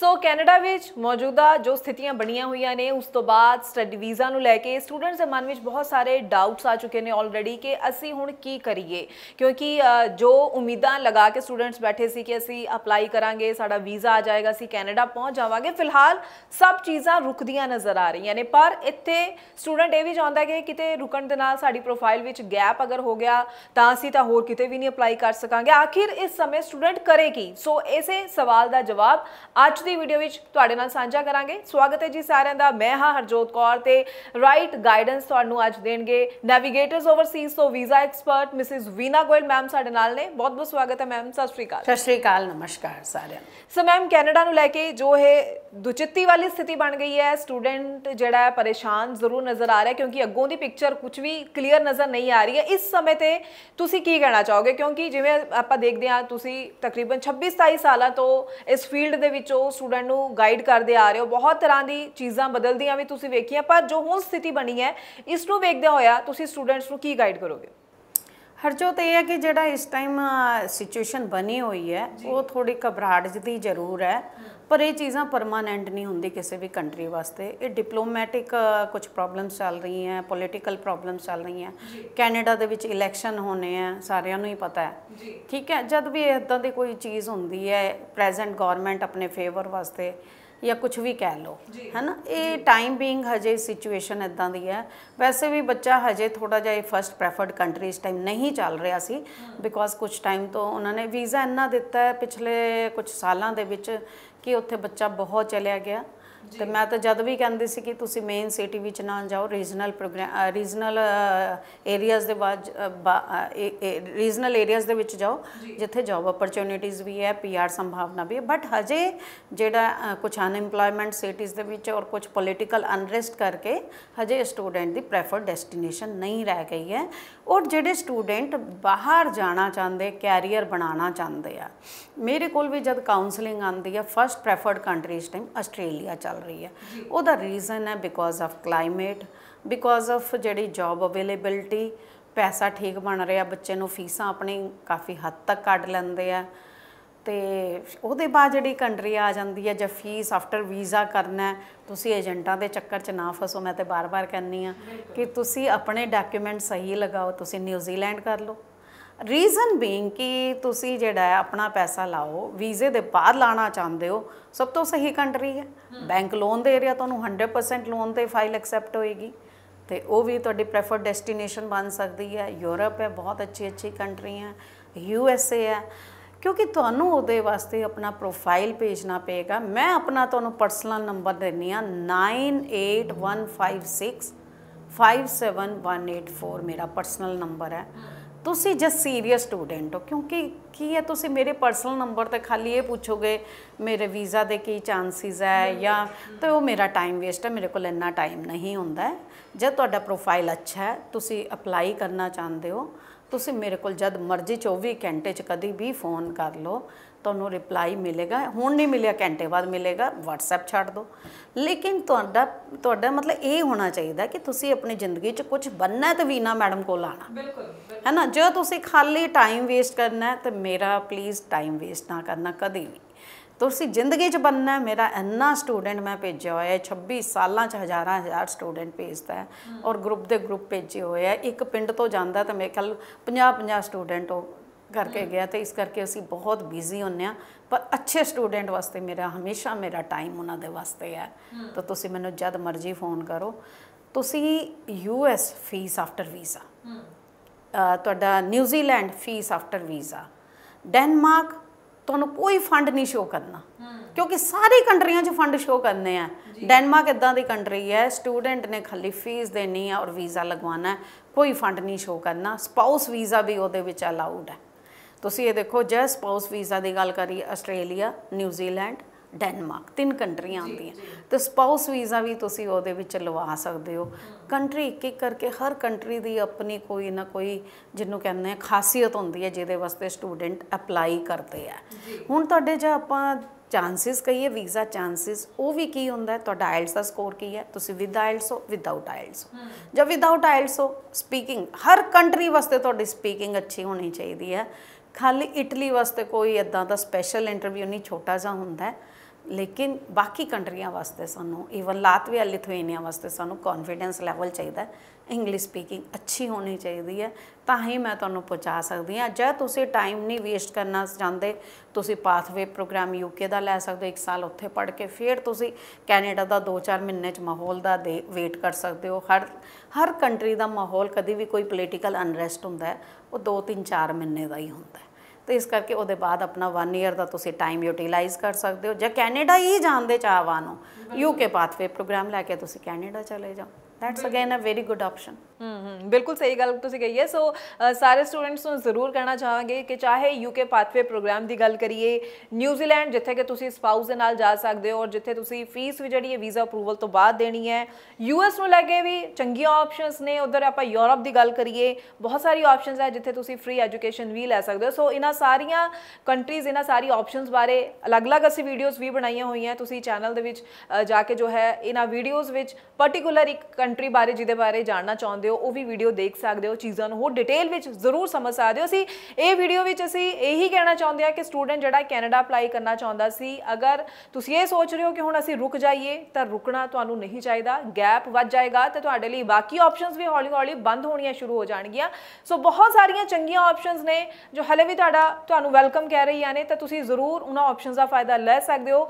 ਸੋ Canada ਵਿੱਚ ਮੌਜੂਦਾ ਜੋ ਸਥਿਤੀਆਂ ਬਣੀਆਂ ਹੋਈਆਂ ਨੇ ਉਸ ਤੋਂ ਬਾਅਦ ਸਟੱਡੀ ਵੀਜ਼ਾ ਨੂੰ ਲੈ ਕੇ ਸਟੂਡੈਂਟਸ ਦੇ ਮਨ ਵਿੱਚ ਬਹੁਤ ਸਾਰੇ ਡਾਊਟਸ ਆ ਚੁੱਕੇ ਨੇ ਆਲਰੇਡੀ ਕਿ ਅਸੀਂ ਹੁਣ ਕੀ ਕਰੀਏ ਕਿਉਂਕਿ ਜੋ ਉਮੀਦਾਂ ਲਗਾ ਕੇ ਸਟੂਡੈਂਟਸ ਬੈਠੇ ਸੀ ਕਿ ਅਸੀਂ ਅਪਲਾਈ ਕਰਾਂਗੇ ਸਾਡਾ ਵੀਜ਼ਾ ਆ ਜਾਏਗਾ ਅਸੀਂ ਕੈਨੇਡਾ ਪਹੁੰਚ ਜਾਵਾਂਗੇ ਫਿਲਹਾਲ ਸਭ ਚੀਜ਼ਾਂ ਰੁਕਦੀਆਂ ਨਜ਼ਰ ਆ ਰਹੀਆਂ ਨੇ ਪਰ ਇੱਥੇ ਸਟੂਡੈਂਟ ਇਹ ਵੀ ਚਾਹੁੰਦਾ ਕਿ ਕਿਤੇ ਰੁਕਣ ਦੇ ਨਾਲ ਸਾਡੀ ਪ੍ਰੋਫਾਈਲ ਵਿੱਚ ਗੈਪ ਅਗਰ ਹੋ ਗਿਆ ਤਾਂ ਅਸੀਂ ਤਾਂ ਹੋਰ ਕਿਤੇ ਵੀ ਨਹੀਂ ਅਪਲਾਈ ਕਰ ਸਕਾਂਗੇ ਆਖਿਰ ਇਸ ਸਮੇਂ ਸਟੂਡੈਂਟ ਕਰੇ ਕੀ ਸੋ ਇਸੇ ਸਵਾਲ ਦਾ ਜਵਾਬ ਅੱਜ ਦੀ ਵੀਡੀਓ ਵਿੱਚ ਤੁਹਾਡੇ ਨਾਲ ਸਾਂਝਾ ਕਰਾਂਗੇ ਸਵਾਗਤ ਹੈ ਜੀ ਸਾਰਿਆਂ ਦਾ ਮੈਂ ਹਾਂ ਹਰਜੋਤ ਕੌਰ ਤੇ ਰਾਈਟ ਗਾਈਡੈਂਸ ਤੁਹਾਨੂੰ ਅੱਜ ਦੇਣਗੇ ਨੈਵੀਗੇਟਰਸ ਓਵਰਸੀਜ਼ ਤੋਂ visa expert Mrs Veena Goyal ma'am ਸਾਡੇ ਨਾਲ ਨੇ ਬਹੁਤ ਬਹੁਤ ਸਵਾਗਤ ਹੈ ਮੈਮ ਸਤਿ ਸ਼੍ਰੀ ਅਕਾਲ ਸਤਿ ਸ਼੍ਰੀ ਅਕਾਲ ਨਮਸਕਾਰ ਸਾਰਿਆਂ ਸੋ ਮੈਮ ਕੈਨੇਡਾ ਨੂੰ ਲੈ ਕੇ ਜੋ ਇਹ ਦੁਚਿੱਤੀ ਵਾਲੀ ਸਥਿਤੀ ਬਣ ਗਈ ਹੈ ਸਟੂਡੈਂਟ ਜਿਹੜਾ ਹੈ ਪਰੇਸ਼ਾਨ ਜ਼ਰੂਰ ਨਜ਼ਰ ਆ ਰਿਹਾ ਕਿਉਂਕਿ ਅੱਗੋਂ ਦੀ ਪਿਕਚਰ ਕੁਝ ਵੀ ਕਲੀਅਰ ਨਜ਼ਰ ਨਹੀਂ ਆ ਰਹੀ ਹੈ ਇਸ ਸਮੇਂ ਤੇ ਤੁਸੀਂ ਕੀ ਕਹਿਣਾ ਚਾਹੋਗੇ ਕਿਉਂਕਿ ਜਿਵੇਂ ਆਪਾਂ ਦੇਖਦੇ ਹਾਂ ਤੁਸੀਂ ਤਕਰੀਬਨ 26 27 ਸਾਲਾਂ ਤੋਂ ਇਸ ਫੀਲਡ ਦੇ ਵਿੱਚੋਂ ਸਟੂਡੈਂਟ ਨੂੰ ਗਾਈਡ ਕਰਦੇ ਆ ਰਹੇ ਹੋ ਬਹੁਤ ਤਰ੍ਹਾਂ ਦੀ ਚੀਜ਼ਾਂ ਬਦਲਦੀਆਂ ਵੀ ਤੁਸੀਂ ਵੇਖੀਆਂ ਪਰ ਜੋ ਹੁਣ ਸਥਿਤੀ ਬਣੀ ਹੈ ਇਸ ਨੂੰ ਵੇਖਦੇ ਹੋਇਆ ਤੁਸੀਂ ਸਟੂਡੈਂਟਸ ਨੂੰ ਕੀ ਗਾਈਡ ਕਰੋਗੇ ਹਰਜੋਤ ਇਹ ਹੈ ਕਿ ਜਿਹੜਾ ਇਸ ਟਾਈਮ ਸਿਚੁਏਸ਼ਨ ਬਣੀ ਹੋਈ ਹੈ ਉਹ ਥੋੜੀ ਘਬਰਾਹਟ ਜਿਹੀ ਜ਼ਰੂਰ ਹੈ ਪਰ ਇਹ ਚੀਜ਼ਾਂ ਪਰਮਾਨੈਂਟ ਨਹੀਂ ਹੁੰਦੀ ਕਿਸੇ ਵੀ ਕੰਟਰੀ ਵਾਸਤੇ ਇਹ ਡਿਪਲੋਮੈਟਿਕ ਕੁਝ ਪ੍ਰੋਬਲਮਸ ਚੱਲ ਰਹੀਆਂ ਪੋਲਿਟੀਕਲ ਪ੍ਰੋਬਲਮਸ ਚੱਲ ਰਹੀਆਂ ਕੈਨੇਡਾ ਦੇ ਵਿੱਚ ਇਲੈਕਸ਼ਨ ਹੋਣੇ ਆ ਸਾਰਿਆਂ ਨੂੰ ਹੀ ਪਤਾ ਹੈ ਠੀਕ ਹੈ ਜਦ ਵੀ ਇਦਾਂ ਦੀ ਕੋਈ ਚੀਜ਼ ਹੁੰਦੀ ਹੈ ਪ੍ਰੈਜ਼ੈਂਟ ਗਵਰਨਮੈਂਟ ਆਪਣੇ ਫੇਵਰ ਵਾਸਤੇ ਜਾਂ ਕੁਝ ਵੀ ਕਹਿ ਲਓ ਹੈਨਾ ਇਹ ਟਾਈਮ ਬੀਇੰਗ ਹਜੇ ਸਿਚੁਏਸ਼ਨ ਇਦਾਂ ਦੀ ਹੈ ਵੈਸੇ ਵੀ ਬੱਚਾ ਹਜੇ ਥੋੜਾ ਜਿਹਾ ਫਰਸਟ ਪ੍ਰੈਫਰਡ ਕੰਟਰੀ ਇਸ ਟਾਈਮ ਨਹੀਂ ਚੱਲ ਰਿਹਾ ਸੀ ਬਿਕੋਜ਼ ਕੁਝ ਟਾਈਮ ਤੋਂ ਉਹਨਾਂ ਨੇ ਵੀਜ਼ਾ ਇੰਨਾ ਦਿੱਤਾ ਹੈ ਪਿਛਲੇ ਕੁਝ ਸਾਲਾਂ ਦੇ ਵਿੱਚ ਕਿ ਉੱਥੇ ਬੱਚਾ ਬਹੁਤ ਚਲਿਆ ਗਿਆ ਤੇ ਮੈਂ ਤਾਂ ਜਦ ਵੀ ਕਹਿੰਦੀ ਸੀ ਕਿ ਤੁਸੀਂ ਮੇਨ ਸਿਟੀ ਵਿੱਚ ਨਾ ਜਾਓ ਰੀਜਨਲ ਪ੍ਰੋਗਰਾਮ ਰੀਜਨਲ ਏਰੀਆਜ਼ ਦੇ ਬਾਅਦ ਰੀਜਨਲ ਏਰੀਆਜ਼ ਦੇ ਵਿੱਚ ਜਾਓ ਜਿੱਥੇ ਜੌਬ ਓਪਰਚ्युनिटीज ਵੀ ਹੈ ਪੀਆਰ ਸੰਭਾਵਨਾ ਵੀ ਹੈ ਬਟ ਹਜੇ ਜਿਹੜਾ ਕੁਝ ਅਨਇੰਪਲੋਇਮੈਂਟ ਸਿਟੀਜ਼ ਦੇ ਵਿੱਚ ਔਰ ਕੁਝ ਪੋਲਿਟੀਕਲ ਅਨਰੈਸਟ ਕਰਕੇ ਹਜੇ ਸਟੂਡੈਂਟ ਦੀ ਪ੍ਰੈਫਰਡ ਡੈਸਟੀਨੇਸ਼ਨ ਨਹੀਂ ਰਹਿ ਗਈ ਹੈ ਔਰ ਜਿਹੜੇ ਸਟੂਡੈਂਟ ਬਾਹਰ ਜਾਣਾ ਚਾਹੁੰਦੇ ਕੈਰੀਅਰ ਬਣਾਉਣਾ ਚਾਹੁੰਦੇ ਆ ਮੇਰੇ ਕੋਲ ਵੀ ਜਦ ਕਾਉਂਸਲਿੰਗ ਆਉਂਦੀ ਹੈ ਫਰਸਟ ਪ੍ਰੈਫਰਡ ਕੰਟਰੀ ਇਸ ਟਾਈਮ ਆਸਟ੍ਰੇਲੀਆ ਚੱਲ ਚੱਲ ਰਹੀ ਹੈ ਉਹਦਾ ਰੀਜ਼ਨ ਹੈ because of climate because of ਜਿਹੜੀ ਜੌਬ ਅਵੇਲੇਬਿਲਟੀ ਪੈਸਾ ਠੀਕ ਬਣ ਰਿਹਾ ਬੱਚੇ ਨੂੰ ਫੀਸਾਂ ਆਪਣੇ ਕਾਫੀ ਹੱਦ ਤੱਕ ਕੱਢ ਲੈਂਦੇ ਆ ਤੇ ਉਹਦੇ ਬਾਅਦ ਜਿਹੜੀ ਕੰਟਰੀ ਆ ਜਾਂਦੀ ਹੈ ਜੇ ਫੀਸ ਆਫਟਰ ਵੀਜ਼ਾ ਕਰਨਾ ਤੁਸੀਂ ਏਜੰਟਾਂ ਦੇ ਚੱਕਰ 'ਚ ਨਾ ਫਸੋ ਮੈਂ ਤੇ ਬਾਰ-ਬਾਰ ਕਹਿੰਨੀ ਆ ਕਿ ਤੁਸੀਂ ਆਪਣੇ ਡਾਕੂਮੈਂਟ ਸਹੀ ਲਗਾਓ ਤੁਸੀਂ ਨਿਊਜ਼ੀਲੈਂਡ ਕਰ ਲਓ ਰੀਜ਼ਨ ਬੀਇੰਗ ਕਿ ਤੁਸੀਂ ਜਿਹੜਾ ਆਪਣਾ ਪੈਸਾ ਲਾਓ ਵੀਜ਼ੇ ਦੇ ਬਾਅਦ ਲਾਣਾ ਚਾਹੁੰਦੇ ਹੋ ਸਭ ਤੋਂ ਸਹੀ ਕੰਟਰੀ ਹੈ ਬੈਂਕ ਲੋਨ ਦੇ ਰਿਹਾ ਤੁਹਾਨੂੰ 100% ਲੋਨ ਤੇ ਫਾਈਲ ਐਕਸੈਪਟ ਹੋਏਗੀ ਤੇ ਉਹ ਵੀ ਤੁਹਾਡੀ ਪ੍ਰੈਫਰਡ ਡੈਸਟੀਨੇਸ਼ਨ ਬਣ ਸਕਦੀ ਹੈ ਯੂਰਪ ਹੈ ਬਹੁਤ ਅੱਛੀ ਅੱਛੀ ਕੰਟਰੀਆਂ ਯੂ ਐਸ ਏ ਹੈ ਕਿਉਂਕਿ ਤੁਹਾਨੂੰ ਉਹਦੇ ਵਾਸਤੇ ਆਪਣਾ ਪ੍ਰੋਫਾਈਲ ਭੇਜਣਾ ਪਏਗਾ ਮੈਂ ਆਪਣਾ ਤੁਹਾਨੂੰ ਪਰਸਨਲ ਨੰਬਰ ਦਿੰਨੀ ਆ 98156 57184 ਮੇਰਾ ਪਰਸਨਲ ਨੰਬਰ ਹੈ ਤੁਸੀਂ ਜਸ ਸੀਰੀਅਸ ਸਟੂਡੈਂਟ ਹੋ ਕਿਉਂਕਿ ਕੀ ਹੈ ਤੁਸੀਂ ਮੇਰੇ ਪਰਸਨਲ ਨੰਬਰ ਤੇ ਖਾਲੀ ਇਹ ਪੁੱਛੋਗੇ ਮੇਰੇ ਵੀਜ਼ਾ ਦੇ ਕੀ ਚਾਂਸਸ ਹੈ ਜਾਂ ਤੇ ਉਹ ਮੇਰਾ ਟਾਈਮ ਵੇਸਟ ਹੈ ਮੇਰੇ ਕੋਲ ਇੰਨਾ ਟਾਈਮ ਨਹੀਂ ਹੁੰਦਾ ਜੇ ਤੁਹਾਡਾ ਪ੍ਰੋਫਾਈਲ ਅੱਛਾ ਹੈ ਤੁਸੀਂ ਅਪਲਾਈ ਕਰਨਾ ਚਾਹੁੰਦੇ ਹੋ ਤੁਸੀਂ ਮੇਰੇ ਕੋਲ ਜਦ ਮਰਜ਼ੀ 24 ਘੰਟੇ 'ਚ ਕਦੀ ਵੀ ਫੋਨ ਕਰ ਲਓ ਤੁਹਾਨੂੰ ਰਿਪਲਾਈ ਮਿਲੇਗਾ ਹੁਣ ਨਹੀਂ ਮਿਲਿਆ ਘੰਟੇ ਬਾਅਦ ਮਿਲੇਗਾ WhatsApp ਛੱਡ ਦਿਓ ਲੇਕਿਨ ਤੁਹਾਡਾ ਤੁਹਾਡਾ ਮਤਲਬ ਇਹ ਹੋਣਾ ਚਾਹੀਦਾ ਕਿ ਤੁਸੀਂ ਆਪਣੀ ਜ਼ਿੰਦਗੀ 'ਚ ਕੁਝ ਬੰਨਣਾ ਤੇ ਵੀਨਾ ਮੈਡਮ ਕੋਲ ਆਣਾ ਬਿਲਕੁਲ ਹੈ ਨਾ ਜੇ ਤੁਸੀਂ ਖਾਲੀ ਟਾਈਮ ਵੇਸਟ ਕਰਨਾ ਤੇ ਮੇਰਾ ਪਲੀਜ਼ ਟਾਈਮ ਵੇਸਟ ਨਾ ਕਰਨਾ ਕਦੇ ਵੀ ਤੁਸੀਂ ਜ਼ਿੰਦਗੀ 'ਚ ਬੰਨਣਾ ਮੇਰਾ ਇੰਨਾ ਸਟੂਡੈਂਟ ਮੈਂ ਭੇਜਿਆ ਹੋਇਆ ਹੈ 26 ਸਾਲਾਂ 'ਚ ਹਜ਼ਾਰਾਂ ਹਜ਼ਾਰ ਸਟੂਡੈਂਟ ਭੇਜਦਾ ਔਰ ਗਰੁੱਪ ਦੇ ਗਰੁੱਪ ਭੇਜੇ ਹੋਏ ਆ ਇੱਕ ਪਿੰਡ ਤੋਂ ਜਾਂਦਾ ਤਾਂ ਮੇਰੇ ਖਿਆਲ 50 50 ਸਟੂਡੈਂਟ ਉਹ ਕਰਕੇ ਗਿਆ ਤੇ ਇਸ ਕਰਕੇ ਅਸੀਂ ਬਹੁਤ ਬਿਜ਼ੀ ਹੁੰਨੇ ਆ ਪਰ ਅੱਛੇ ਸਟੂਡੈਂਟ ਵਾਸਤੇ ਮੇਰਾ ਹਮੇਸ਼ਾ ਮੇਰਾ ਟਾਈਮ ਉਹਨਾਂ ਦੇ ਵਾਸਤੇ ਹੈ ਤਾਂ ਤੁਸੀਂ ਮੈਨੂੰ ਜਦ ਮਰਜ਼ੀ ਫੋਨ ਕਰੋ ਤੁਸੀਂ U S fees after visa ਤੁਹਾਡਾ New Zealand fees after visa Denmark ਤੁਹਾਨੂੰ ਕੋਈ ਫੰਡ ਨਹੀਂ ਸ਼ੋ ਕਰਨਾ ਕਿਉਂਕਿ ਸਾਰੀ ਕੰਟਰੀਆਂ 'ਚ ਫੰਡ ਸ਼ੋ ਕਰਨੇ ਆ ਡੈਨਮਾਰਕ ਇਦਾਂ ਦੀ ਕੰਟਰੀ ਹੈ ਸਟੂਡੈਂਟ ਨੇ ਖਾਲੀ ਫੀਸ ਦੇਣੀ ਆ ਔਰ ਵੀਜ਼ਾ ਲਗਵਾਉਣਾ ਕੋਈ ਫੰਡ ਨਹੀਂ ਸ਼ੋ ਕਰਨਾ ਸਪਾਊਸ ਵੀਜ਼ਾ ਵੀ ਉਹਦੇ ਵਿੱਚ ਅਲਾਉਡ ਹੈ ਤੁਸੀਂ ਇਹ ਦੇਖੋ ਜੇ ਸਪਾਊਸ ਵੀਜ਼ਾ ਦੀ ਗੱਲ ਕਰੀ ਆਸਟ੍ਰੇਲੀਆ ਨਿਊਜ਼ੀਲੈਂਡ ਡੈਨਮਾਰਕ ਤਿੰਨ ਕੰਟਰੀਆਂ ਆਉਂਦੀਆਂ ਤੇ ਸਪਾਊਸ ਵੀਜ਼ਾ ਵੀ ਤੁਸੀਂ ਉਹਦੇ ਵਿੱਚ ਲਵਾ ਸਕਦੇ ਹੋ ਕੰਟਰੀ ਇੱਕ ਇੱਕ ਕਰਕੇ ਹਰ ਕੰਟਰੀ ਦੀ ਆਪਣੀ ਕੋਈ ਨਾ ਕੋਈ ਜਿਹਨੂੰ ਕਹਿੰਦੇ ਆ ਖਾਸੀਅਤ ਹੁੰਦੀ ਹੈ ਜਿਹਦੇ ਵਾਸਤੇ ਸਟੂਡੈਂਟ ਅਪਲਾਈ ਕਰਦੇ ਆ ਹੁਣ ਤੁਹਾਡੇ ਜੇ ਆਪਾਂ ਚਾਂਸਸ ਕਹੀਏ ਵੀਜ਼ਾ ਚਾਂਸਸ ਉਹ ਵੀ ਕੀ ਹੁੰਦਾ ਹੈ ਤੁਹਾਡਾ ਆਇਲਸ ਦਾ ਸਕੋਰ ਕੀ ਹੈ ਤੁਸੀਂ ਵਿਦ ਆਇਲਸ ਹੋ ਵਿਦਆਊਟ ਆਇਲਸ ਹੋ ਜਾਂ ਵਿਦਆਊਟ ਆਇਲਸ ਹੋ ਸਪੀਕਿੰਗ ਹਰ ਕੰਟਰੀ ਵਾਸਤੇ ਤੁਹਾਡੀ ਸਪੀਕਿੰਗ ਅੱਛੀ ਹੋਣੀ ਚਾਹੀਦੀ ਹੈ ਖਾਲੀ ਇਟਲੀ ਵਾਸਤੇ ਕੋਈ ਇਦਾਂ ਦਾ ਸਪੈਸ਼ਲ ਇੰਟਰਵਿਊ ਨਹੀਂ ਛੋਟਾ ਜਿਹਾ ਹੁੰਦਾ ਲੇਕਿਨ ਬਾਕੀ ਕੰਟਰੀਆਂ ਵਾਸਤੇ ਸਾਨੂੰ ਈਵਨ ਲਾਤਵੀਆ ਲਿਥੁਏਨੀਆ ਵਾਸਤੇ ਸਾਨੂੰ ਕੌਨਫੀਡੈਂਸ ਲੈਵਲ ਚਾਹੀਦਾ ਇੰਗਲਿਸ਼ ਸਪੀਕਿੰਗ ਅੱਛੀ ਹੋਣੀ ਚਾਹੀਦੀ ਹੈ ਤਾਂ ਹੀ ਮੈਂ ਤੁਹਾਨੂੰ ਪਹੁੰਚਾ ਸਕਦੀ ਹਾਂ ਜੇ ਤੁਸੀਂ ਟਾਈਮ ਨਹੀਂ ਵੇਸਟ ਕਰਨਾ ਚਾਹੁੰਦੇ ਤੁਸੀਂ ਪਾਥਵੇ ਪ੍ਰੋਗਰਾਮ ਯੂਕੇ ਦਾ ਲੈ ਸਕਦੇ ਹੋ 1 ਸਾਲ ਉੱਥੇ ਪੜ੍ਹ ਕੇ ਫਿਰ ਤੁਸੀਂ ਕੈਨੇਡਾ ਦਾ 2-4 ਮਹੀਨੇ ਚ ਮਾਹੌਲ ਦਾ ਦੇ ਵੇਟ ਕਰ ਸਕਦੇ ਹੋ ਹਰ ਹਰ ਕੰਟਰੀ ਦਾ ਮਾਹੌਲ ਕਦੀ ਵੀ ਕੋਈ ਪੋਲੀਟੀਕਲ ਅਨਰੈਸਟ ਹੁੰਦਾ ਉਹ 2-3-4 ਮਹੀਨੇ ਦਾ ਹੀ ਹੁੰਦਾ ਤੇ ਇਸ ਕਰਕੇ ਉਹਦੇ ਬਾਅਦ ਆਪਣਾ 1 ਇਅਰ ਦਾ ਤੁਸੀਂ ਟਾਈਮ ਯੂਟਿਲਾਈਜ਼ ਕਰ ਸਕਦੇ ਹੋ ਜਾਂ ਕੈਨੇਡਾ ਹੀ ਜਾਂਦੇ ਚਾਹਵਾਨ ਹੋ ਯੂਕੇ ਪਾਥਵੇ ਪ੍ਰੋਗਰਾਮ ਲੈ ਕੇ ਤੁਸੀਂ ਕੈਨੇਡਾ ਚਲੇ ਜਾਓ that's again uh very good option hmm hmm ਬਿਲਕੁਲ ਸਹੀ ਗੱਲ ਤੁਸੀਂ ਕਹੀ ਹੈ ਸੋ ਸਾਰੇ ਸਟੂਡੈਂਟਸ ਨੂੰ ਜ਼ਰੂਰ ਕਹਿਣਾ ਚਾਹਾਂਗੇ ਕਿ ਚਾਹੇ ਯੂਕੇ ਪਾਥਵੇ ਪ੍ਰੋਗਰਾਮ ਦੀ ਗੱਲ ਕਰੀਏ ਨਿਊਜ਼ੀਲੈਂਡ ਜਿੱਥੇ ਕਿ ਤੁਸੀਂ ਸਪਾਊਸ ਦੇ ਨਾਲ ਜਾ ਸਕਦੇ ਹੋ ਔਰ ਜਿੱਥੇ ਤੁਸੀਂ ਫੀਸ ਵੀ ਜਿਹੜੀ ਹੈ ਵੀਜ਼ਾ ਅਪਰੂਵਲ ਤੋਂ ਬਾਅਦ ਦੇਣੀ ਹੈ ਯੂਐਸ ਨੂੰ ਲੱਗੇ ਵੀ ਚੰਗੀਆਂ ਆਪਸ਼ਨਸ ਨੇ ਉਧਰ ਆਪਾਂ ਯੂਰਪ ਦੀ ਗੱਲ ਕਰੀਏ ਬਹੁਤ ਸਾਰੀ ਆਪਸ਼ਨਸ ਹੈ ਜਿੱਥੇ ਤੁਸੀਂ ਫ੍ਰੀ ਐਜੂਕੇਸ਼ਨ ਵੀ ਲੈ ਸਕਦੇ ਹੋ ਸੋ ਇਹਨਾਂ ਸਾਰੀਆਂ ਕੰਟਰੀਜ਼ ਇਹਨਾਂ ਸਾਰੀ ਆਪਸ਼ਨਸ ਬਾਰੇ ਅਲੱਗ-ਅਲੱਗ ਅਸੀਂ ਵੀਡੀਓਜ਼ ਵੀ ਬਣਾਈਆਂ ਹੋਈਆਂ ਤੁਸੀਂ ਚੈਨਲ ਦੇ ਵਿੱਚ ਜਾ ਕੇ ਜੋ ਹੈ ਇਹਨਾਂ ਵੀਡੀਓਜ਼ ਵਿੱਚ ਪਾਰਟਿਕੂਲਰ ਇੱਕ ਕੰਟਰੀ ਬਾਰੇ ਜਿਹਦੇ ਬਾਰੇ ਜਾਣਨਾ ਚਾਹੁੰਦੇ ਸਕਦੇ ਹੋ ਉਹ ਵੀ ਵੀਡੀਓ ਦੇਖ ਸਕਦੇ ਹੋ ਚੀਜ਼ਾਂ ਨੂੰ ਹੋਰ ਡਿਟੇਲ ਵਿੱਚ ਜ਼ਰੂਰ ਸਮਝ ਸਕਦੇ ਹੋ ਅਸੀਂ ਇਹ ਵੀਡੀਓ ਵਿੱਚ ਅਸੀਂ ਇਹੀ ਕਹਿਣਾ ਚਾਹੁੰਦੇ ਆ ਕਿ ਸਟੂਡੈਂਟ ਜਿਹੜਾ ਕੈਨੇਡਾ ਅਪਲਾਈ ਕਰਨਾ ਚਾਹੁੰਦਾ ਸੀ ਅਗਰ ਤੁਸੀਂ ਇਹ ਸੋਚ ਰਹੇ ਹੋ ਕਿ ਹੁਣ ਅਸੀਂ ਰੁਕ ਜਾਈਏ ਤਾਂ ਰੁਕਣਾ ਤੁਹਾਨੂੰ ਨਹੀਂ ਚਾਹੀਦਾ ਗੈਪ ਵੱਧ ਜਾਏਗਾ ਤੇ ਤੁਹਾਡੇ ਲਈ ਬਾਕੀ ਆਪਸ਼ਨਸ ਵੀ ਹੌਲੀ-ਹੌਲੀ ਬੰਦ ਹੋਣੀਆਂ ਸ਼ੁਰੂ ਹੋ ਜਾਣਗੀਆਂ ਸੋ ਬਹੁਤ ਸਾਰੀਆਂ ਚੰਗੀਆਂ ਆਪਸ਼ਨਸ ਨੇ ਜੋ ਹਲੇ ਵੀ ਤੁਹਾਡਾ ਤੁਹਾਨੂੰ ਵੈਲਕਮ ਕਹਿ ਰਹੀਆਂ ਨੇ ਤਾਂ ਤੁਸੀਂ ਜ਼ਰੂਰ ਉਹਨਾਂ ਆਪਸ਼ਨਸ ਦਾ ਫਾਇਦਾ ਲੈ ਸਕਦੇ ਹੋ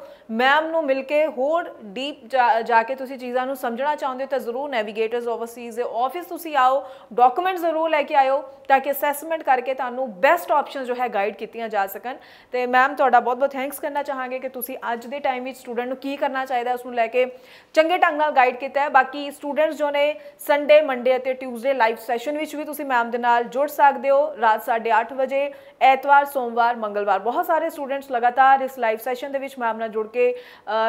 ਮੈਮ ਨੂੰ ਮਿਲ ਕੇ ਹੋਰ ਡੀਪ ਜਾ ਕੇ ਤੁਸੀਂ ਚੀਜ਼ਾਂ ਨੂੰ ਸਮਝਣਾ ਚਾਹੁੰਦੇ ਹੋ ਤਾਂ ਜ਼ਰੂਰ ਨੈਵੀਗੇਟਰਸ ਓਵਰਸੀਜ਼ ਦੇ ਆਫਿਸ ਤੁਸੀਂ ਆਓ ਡਾਕੂਮੈਂਟ ਜ਼ਰੂਰ ਲੈ ਕੇ ਆਇਓ ਤਾਂ ਕਿ ਅਸੈਸਮੈਂਟ ਕਰਕੇ ਤੁਹਾਨੂੰ ਬੈਸਟ ਆਪਸ਼ਨ ਜੋ ਹੈ ਗਾਈਡ ਕੀਤੀਆਂ ਜਾ ਸਕਣ ਤੇ ਮੈਮ ਤੁਹਾਡਾ ਬਹੁਤ ਬਹੁਤ ਥੈਂਕਸ ਕਰਨਾ ਚਾਹਾਂਗੇ ਕਿ ਤੁਸੀਂ ਅੱਜ ਦੇ ਟਾਈਮ ਵਿੱਚ ਸਟੂਡੈਂਟ ਨੂੰ ਕੀ ਕਰਨਾ ਚਾਹੀਦਾ ਉਸ ਨੂੰ ਲੈ ਕੇ ਚੰਗੇ ਢੰਗ ਨਾਲ ਗਾਈਡ ਕੀਤਾ ਹੈ ਬਾਕੀ ਸਟੂਡੈਂਟਸ ਜੋ ਨੇ ਸੰਡੇ ਮੰਡੇ ਅਤੇ ਟਿਊਜ਼ਡੇ ਲਾਈਵ ਸੈਸ਼ਨ ਵਿੱਚ ਵੀ ਤੁਸੀਂ ਮੈਮ ਦੇ ਨਾਲ ਜੁੜ ਸਕਦੇ ਹੋ ਰਾਤ 8:30 ਵਜੇ ਐਤਵਾਰ ਸੋਮਵਾਰ ਮੰਗਲਵਾਰ ਬਹੁਤ ਸਾਰੇ ਸਟੂਡੈਂਟਸ ਲਗਾਤਾਰ ਇਸ ਲਾਈਵ ਸੈਸ਼ਨ ਦੇ ਵਿੱਚ ਮੈਮ ਨਾਲ ਜੁੜ ਕੇ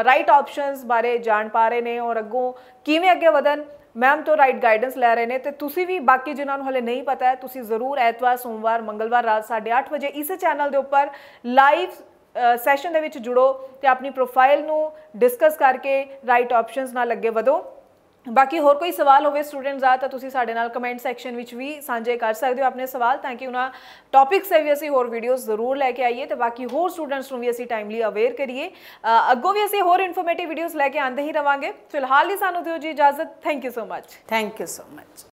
ਰਾਈਟ ਆਪਸ਼ਨਸ ਬਾਰੇ ਜਾਣ ਪਾ ਰਹੇ ਨੇ ਔਰ ਅੱਗੋਂ ਕਿਵੇਂ ਅੱਗੇ ਵਧਣ ਮੈਮ ਤੋਂ ਰਾਈਟ ਗਾਈਡੈਂਸ ਲੈ ਰਹੇ ਨੇ ਤੇ ਤੁਸੀਂ ਵੀ ਬਾਕੀ ਜਿਨ੍ਹਾਂ ਨੂੰ ਹਲੇ ਨਹੀਂ ਪਤਾ ਹੈ ਤੁਸੀਂ ਜ਼ਰੂਰ ਐਤਵਾਰ ਸੋਮਵਾਰ ਮੰਗਲਵਾਰ ਰਾਤ 8:30 ਵਜੇ ਇਸ ਚੈਨਲ ਦੇ ਉੱਪਰ ਲਾਈਵ ਸੈਸ਼ਨ ਦੇ ਵਿੱਚ ਜੁੜੋ ਤੇ ਆਪਣੀ ਪ੍ਰੋਫਾਈਲ ਨੂੰ ਡਿਸਕਸ ਕਰਕੇ ਰਾਈਟ ਆਪਸ਼ਨਸ ਨਾਲ ਅੱਗੇ ਵਧੋ ਬਾਕੀ ਹੋਰ ਕੋਈ ਸਵਾਲ ਹੋਵੇ ਸਟੂਡੈਂਟਸ ਆ ਤਾਂ ਤੁਸੀਂ ਸਾਡੇ ਨਾਲ ਕਮੈਂਟ ਸੈਕਸ਼ਨ ਵਿੱਚ ਵੀ ਸਾਂਝੇ ਕਰ ਸਕਦੇ ਹੋ ਆਪਣੇ ਸਵਾਲ ਤਾਂ ਕਿ ਉਹਨਾਂ ਟੌਪਿਕਸ ਤੇ ਵੀ ਅਸੀਂ ਹੋਰ ਵੀਡੀਓਜ਼ ਜ਼ਰੂਰ ਲੈ ਕੇ ਆਈਏ ਤੇ ਬਾਕੀ ਹੋਰ ਸਟੂਡੈਂਟਸ ਨੂੰ ਵੀ ਅਸੀਂ ਟਾਈਮਲੀ ਅਵੇਅਰ ਕਰੀਏ ਅੱਗੋਂ ਵੀ ਅਸੀਂ ਹੋਰ ਇਨਫੋਰਮੇਟਿਵ ਵੀਡੀਓਜ਼ ਲੈ ਕੇ ਆਂਦੇ ਹੀ ਰਵਾਂਗੇ ਫਿਲਹਾਲ ਲਈ ਸਾਨੂੰ ਦਿਓ ਜੀ ਇਜਾਜ਼ਤ thank you so much thank you so much